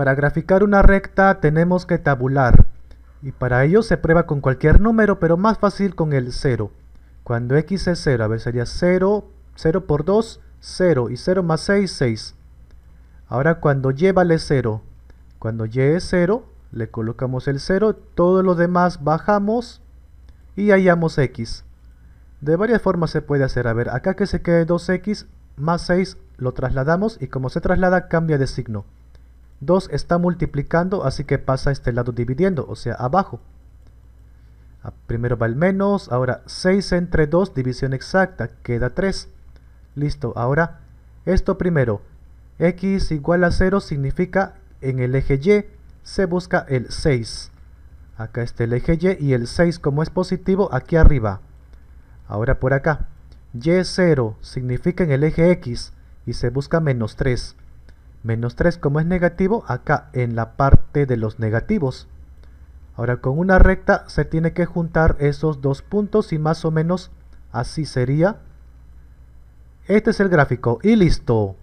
Para graficar una recta tenemos que tabular, y para ello se prueba con cualquier número, pero más fácil con el 0. Cuando x es 0, a ver, sería 0, 0 por 2, 0, y 0 más 6, 6. Ahora cuando y vale 0, cuando y es 0, le colocamos el 0, todo lo demás bajamos y hallamos x. De varias formas se puede hacer, a ver, acá que se quede 2x más 6 lo trasladamos y como se traslada cambia de signo. 2 está multiplicando, así que pasa a este lado dividiendo, o sea, abajo. Ah, primero va el menos, ahora 6 entre 2, división exacta, queda 3. Listo, ahora esto primero, x igual a 0 significa en el eje y se busca el 6. Acá está el eje y y el 6 como es positivo aquí arriba. Ahora por acá, y 0 significa en el eje x y se busca menos 3. Menos 3 como es negativo, acá en la parte de los negativos. Ahora con una recta se tiene que juntar esos dos puntos y más o menos así sería. Este es el gráfico y listo.